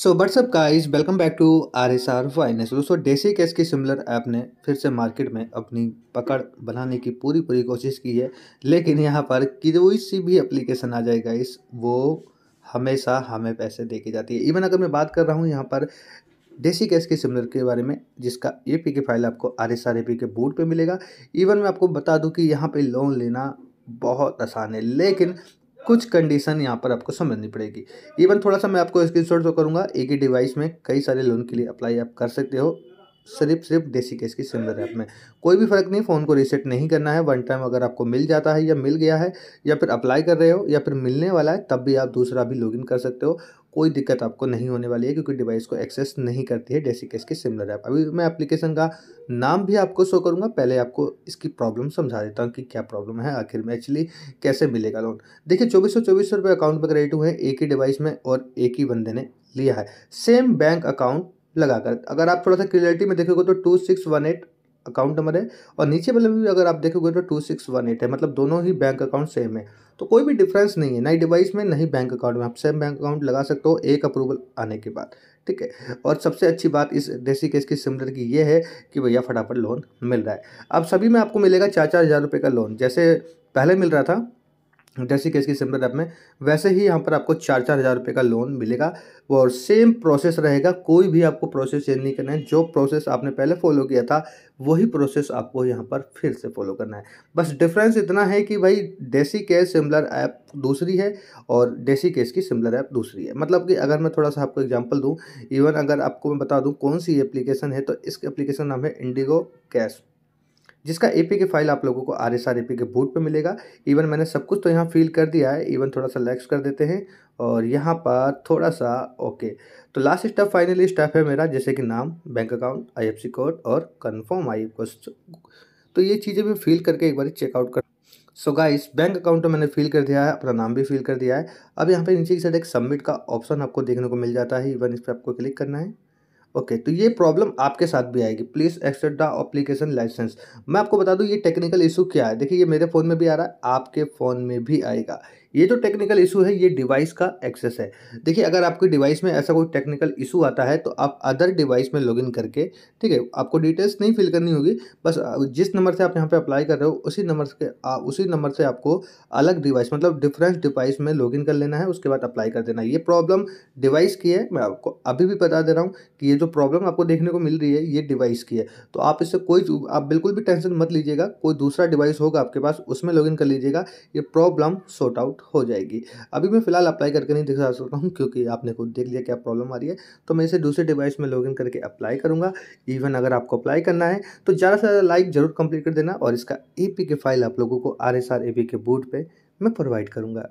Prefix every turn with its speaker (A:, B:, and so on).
A: so what's up is welcome back to R S R finance दोस्तों डेसी cash की similar app ने फिर से मार्केट में अपनी पकड़ बनाने की पूरी पूरी कोशिश की है लेकिन यहाँ पर कोई सी भी एप्लीकेशन आ जाएगा इस वो हमेशा हमें पैसे दे के जाती है इवन अगर मैं बात कर रहा हूँ यहाँ पर डेसी कैश के सिमिलर के बारे में जिसका ए पी के फाइल आपको R S R A P K board पर मिलेगा इवन मैं आपको बता दूँ कि यहाँ पर लोन लेना बहुत आसान है लेकिन कुछ कंडीशन यहाँ पर आपको समझनी पड़ेगी इवन थोड़ा सा मैं आपको स्क्रीन शॉट तो करूँगा एक ही डिवाइस में कई सारे लोन के लिए अप्लाई आप कर सकते हो सिर्फ सिर्फ देसी केस की सिंदर ऐप में कोई भी फ़र्क नहीं फ़ोन को रीसेट नहीं करना है वन टाइम अगर आपको मिल जाता है या मिल गया है या फिर अप्लाई कर रहे हो या फिर मिलने वाला है तब भी आप दूसरा भी लॉगिन कर सकते हो कोई दिक्कत आपको नहीं होने वाली है क्योंकि डिवाइस को एक्सेस नहीं करती है डेसी केस के सिमिलर ऐप अभी मैं एप्लीकेशन का नाम भी आपको शो करूंगा पहले आपको इसकी प्रॉब्लम समझा देता हूँ कि क्या प्रॉब्लम है आखिर में एक्चुअली कैसे मिलेगा लोन देखिए चौबीस सौ चौबीस सौ रुपये अकाउंट पर क्रेडिट हुए हैं एक ही डिवाइस में और एक ही बंदे ने लिया है सेम बैंक अकाउंट लगाकर अगर आप थोड़ा सा क्लियरिटी में देखोगे तो two six one eight account number है और नीचे वाले में भी अगर आप देखोगे तो टू सिक्स वन एट है मतलब दोनों ही बैंक अकाउंट सेम है तो कोई भी डिफरेंस नहीं है नई डिवाइस में नहीं बैंक अकाउंट में आप सेम बैंक अकाउंट लगा सकते हो एक अप्रूवल आने के बाद ठीक है और सबसे अच्छी बात इस देसी केस की सिमिलर की ये है कि भैया फटाफट लोन मिल रहा है अब सभी में आपको मिलेगा चार चार हज़ार रुपये का लोन जैसे पहले मिल रहा था जैसे कि इसकी सिंपल ऐप में वैसे ही यहाँ पर आपको चार चार हज़ार रुपये का लोन मिलेगा और सेम प्रोसेस रहेगा कोई भी आपको प्रोसेस चेंज नहीं करना है जो प्रोसेस आपने पहले फॉलो किया था वही प्रोसेस आपको यहाँ पर फिर से फॉलो करना है बस डिफरेंस इतना है कि भाई देसी केस सिमलर ऐप दूसरी है और देसी केस की सिमलर ऐप दूसरी है मतलब कि अगर मैं थोड़ा सा आपको एग्जाम्पल दूँ इवन अगर आपको मैं बता दूँ कौन सी एप्लीकेशन है तो इस एप्लीकेशन नाम है इंडिगो कैश जिसका ए के फाइल आप लोगों को आर एस आर के बूट पर मिलेगा इवन मैंने सब कुछ तो यहाँ फिल कर दिया है इवन थोड़ा सा लैक्स कर देते हैं और यहाँ पर थोड़ा सा ओके तो लास्ट स्टेप फाइनली स्टेप है मेरा जैसे कि नाम बैंक अकाउंट सी कोड और कन्फर्म आई तो ये चीज़ें भी फिल करके एक बार चेकआउट कर सो गाइस बैंक अकाउंट तो मैंने फिल कर दिया है अपना नाम भी फिल कर दिया है अब यहाँ पे नीचे की साइड एक सबमिट का ऑप्शन आपको देखने को मिल जाता है इवन इस पर आपको क्लिक करना है ओके तो ये प्रॉब्लम आपके साथ भी आएगी please accept the application license मैं आपको बता दूँ ये टेक्निकल इशू क्या है देखिए ये मेरे फ़ोन में भी आ रहा है आपके फ़ोन में भी आएगा ये जो टेक्निकल इशू है ये डिवाइस का एक्सेस है देखिए अगर आपके डिवाइस में ऐसा कोई टेक्निकल इशू आता है तो आप अदर डिवाइस में लॉगिन करके ठीक है आपको डिटेल्स नहीं फिल करनी होगी बस जिस नंबर से आप यहाँ पे अप्लाई कर रहे हो उसी नंबर से आ, उसी नंबर से आपको अलग डिवाइस मतलब डिफरेंस डिवाइस में लॉगिन कर लेना है उसके बाद अप्लाई कर देना है ये प्रॉब्लम डिवाइस की है मैं आपको अभी भी बता दे रहा हूँ कि ये जो प्रॉब्लम आपको देखने को मिल रही है ये डिवाइस की है तो आप इससे कोई आप बिल्कुल भी टेंशन मत लीजिएगा कोई दूसरा डिवाइस होगा आपके पास उसमें लॉग कर लीजिएगा ये प्रॉब्लम सॉर्ट आउट हो जाएगी अभी मैं फिलहाल अप्लाई करके नहीं दिखा सकता हूँ क्योंकि आपने खुद देख लिया क्या प्रॉब्लम आ रही है तो मैं इसे दूसरे डिवाइस में लॉगिन करके अप्लाई करूँगा इवन अगर आपको अप्लाई करना है तो ज़्यादा से ज़्यादा लाइक ज़रूर कंप्लीट कर देना और इसका ए e फाइल आप लोगों को आर एस आर ए के बूट पर मैं प्रोवाइड करूँगा